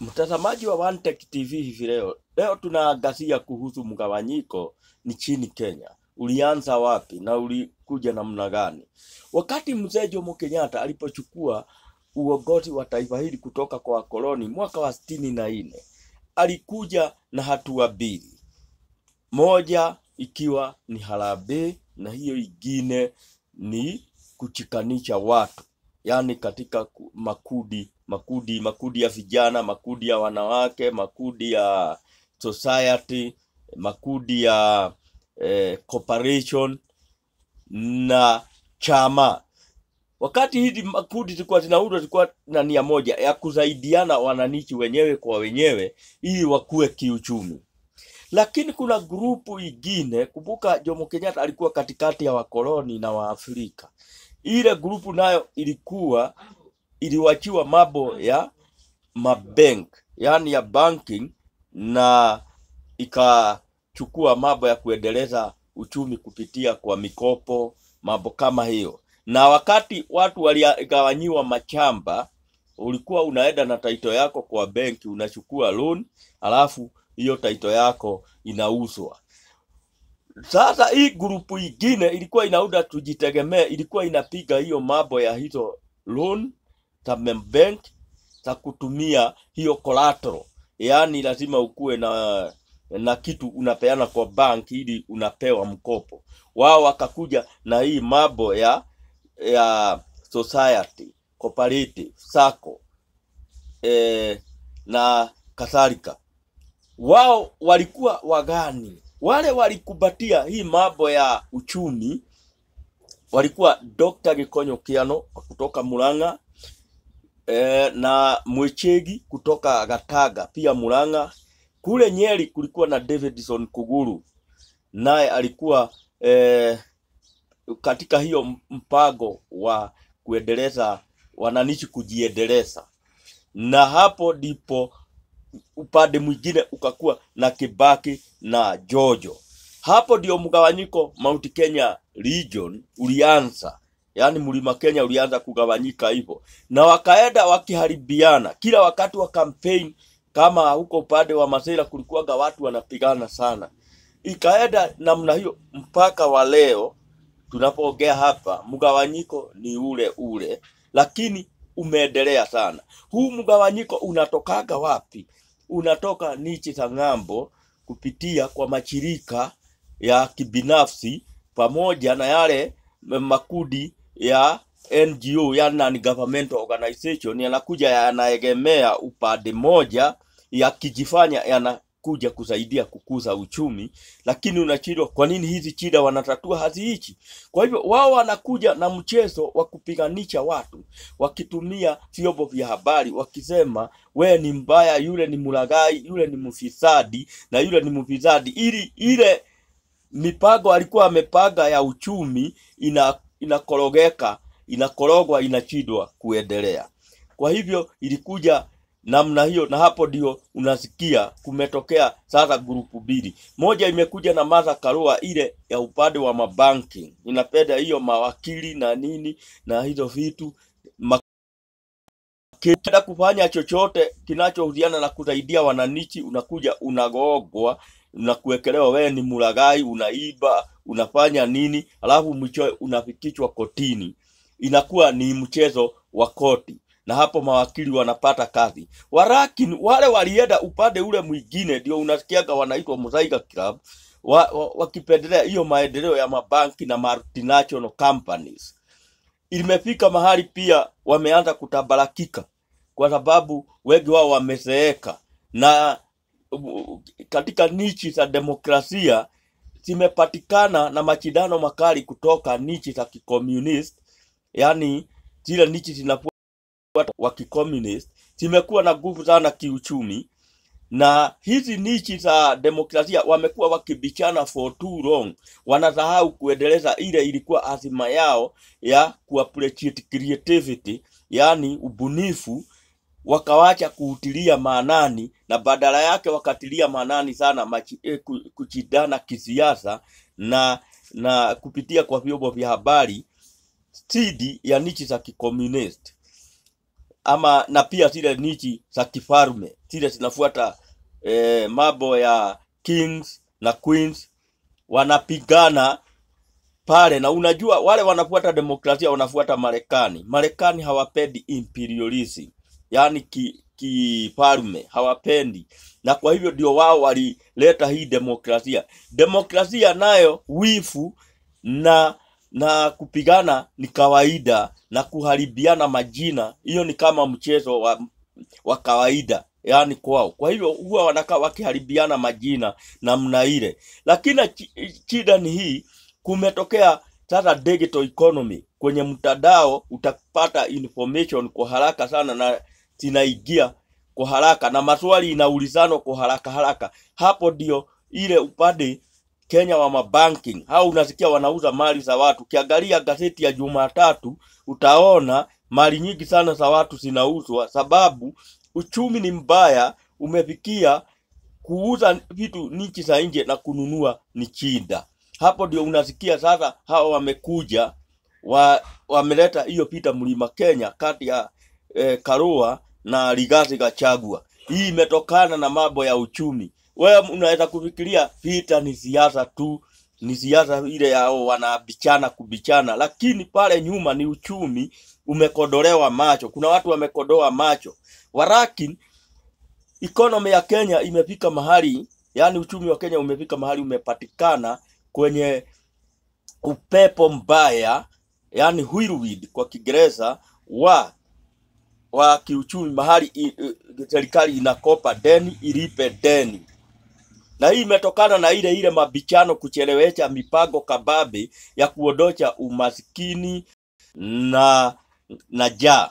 Mtazamaji wa One Tech TV hivi leo, leo tunaangazia kuhusu mgawanyiko nchini Kenya. Ulianza wapi na ulikuja namna gani? Wakati mzee Jomo Kenyatta alipochukua uongozi wa taifa hili kutoka kwa wakoloni mwaka wa sitini na nne alikuja na hatua mbili, moja ikiwa ni harambee na hiyo ingine ni kuchikanisha watu, yaani katika makundi makundi makundi ya vijana, makundi ya wanawake, makundi ya society, makundi ya eh, corporation na chama. Wakati hizi makundi zilikuwa zinaundwa, zilikuwa na nia moja ya kusaidiana wananchi wenyewe kwa wenyewe ili wakue kiuchumi lakini kuna grupu ingine. Kumbuka Jomo Kenyatta alikuwa katikati ya wakoloni na Waafrika. Ile grupu nayo ilikuwa iliwachiwa mambo ya mabank, yani ya banking, na ikachukua mambo ya kuendeleza uchumi kupitia kwa mikopo, mambo kama hiyo. Na wakati watu waligawanyiwa machamba, ulikuwa unaenda na taito yako kwa benki, unachukua loan, alafu hiyo taito yako inauzwa. Sasa hii grupu ingine ilikuwa inauda tujitegemee, ilikuwa inapiga hiyo mambo ya hizo loan za bank za kutumia hiyo collateral. Yaani lazima ukuwe na na kitu unapeana kwa bank ili unapewa mkopo. Wao wakakuja na hii mambo ya ya society, cooperative, sako e, na kadhalika. Wao walikuwa wagani? Wale walikubatia hii mambo ya uchumi walikuwa Dr. Gikonyo Kiano kutoka Murang'a e, na Mwechegi kutoka Gataga, pia Murang'a. Kule Nyeri kulikuwa na Davidson Kuguru, naye alikuwa e, katika hiyo mpango wa kuendeleza wananchi kujiendeleza, na hapo ndipo upande mwingine ukakuwa na Kibaki na Jojo. Hapo ndio mgawanyiko Mount Kenya Region ulianza yaani mlima Kenya ulianza kugawanyika hivyo, na wakaenda wakiharibiana kila wakati wa campaign. Kama huko upande wa Masela kulikuwaga watu wanapigana sana, ikaenda namna hiyo mpaka wa leo tunapoongea hapa, mgawanyiko ni ule ule, lakini umeendelea sana. Huu mgawanyiko unatokaga wapi? Unatoka nichi za ng'ambo kupitia kwa machirika ya kibinafsi pamoja na yale makundi ya NGO ya non governmental organization yanakuja yanaegemea upande moja, yakijifanya yanakuja kusaidia kukuza uchumi, lakini unachidwa kwa nini hizi chida wanatatua haziichi. Kwa hivyo wao wanakuja na mchezo wa kupiganisha watu wakitumia vyombo vya habari wakisema, we ni mbaya, yule ni mulagai, yule ni mfisadi na yule ni mfisadi, ili ile mipango alikuwa amepanga ya uchumi ina inakorogeka, inakorogwa, inachidwa kuendelea. Kwa hivyo ilikuja namna hiyo, na hapo ndio unasikia kumetokea sasa grupu mbili. Moja imekuja na madha Karua, ile ya upande wa mabanki, inapenda hiyo mawakili na nini na hizo vitu kenda kufanya chochote kinachohusiana na kusaidia wananchi, unakuja unagogwa unakuwekelewa wewe ni mulagai, unaiba, unafanya nini, alafu mwisho unafikishwa kotini. Inakuwa ni mchezo wa koti, na hapo mawakili wanapata kazi. Walakin wale walienda upande ule mwingine, ndio unasikiaga wanaitwa Mosaika Club wakipendelea wa, wa hiyo maendeleo ya mabanki na multinational companies. Imefika mahali pia wameanza kutabarakika, kwa sababu wengi wao wamezeeka na katika nichi za demokrasia zimepatikana na mashindano makali kutoka nichi za kikomunist, yani zile nichi zinafuata wa kikomunist zimekuwa na nguvu sana kiuchumi, na hizi nichi za demokrasia wamekuwa wakibichana for too long, wanasahau kuendeleza ile ilikuwa azima yao ya kuappreciate creativity, yani ubunifu wakawacha kuutilia maanani na badala yake wakatilia maanani sana machi, eh, kuchidana kisiasa na na kupitia kwa vyombo vya habari dhidi ya nichi za kikomunist ama na pia zile nichi za kifalme zile zinafuata eh, mambo ya kings na queens wanapigana pale na unajua wale wanafuata demokrasia wanafuata Marekani. Marekani hawapendi imperialism yani ki kifalume hawapendi, na kwa hivyo ndio wao walileta hii demokrasia. Demokrasia nayo wifu na na kupigana ni kawaida, na kuharibiana majina, hiyo ni kama mchezo wa, wa kawaida yani kwao. Kwa hivyo huwa wanakaa wakiharibiana majina namna ile, lakini shida ni hii, kumetokea sasa digital economy kwenye mtandao, utapata information kwa haraka sana na zinaingia kwa haraka na maswali inaulizano kwa haraka haraka. Hapo ndio ile upande Kenya wa mabanking hao, unasikia wanauza mali za watu. Ukiangalia gazeti ya Jumatatu utaona mali nyingi sana za watu zinauzwa, sababu uchumi ni mbaya, umefikia kuuza vitu nchi za nje na kununua ni chinda. Hapo ndio unasikia sasa hao wamekuja wa, wameleta hiyo pita mlima Kenya kati ya eh, Karua na Rigathi Gachagua. Hii imetokana na mambo ya uchumi. Wewe unaweza kufikiria vita ni siasa tu, ni siasa ile ya wanabichana kubichana, lakini pale nyuma ni uchumi umekodolewa macho. Kuna watu wamekodoa macho, walakin economy ya Kenya imefika mahali, yani uchumi wa Kenya umefika mahali umepatikana kwenye upepo mbaya, yani whirlwind kwa Kiingereza wa wa kiuchumi mahali serikali inakopa deni ilipe deni. Na hii imetokana na ile ile mabichano kuchelewesha mipango kababe ya kuondosha umaskini na na njaa.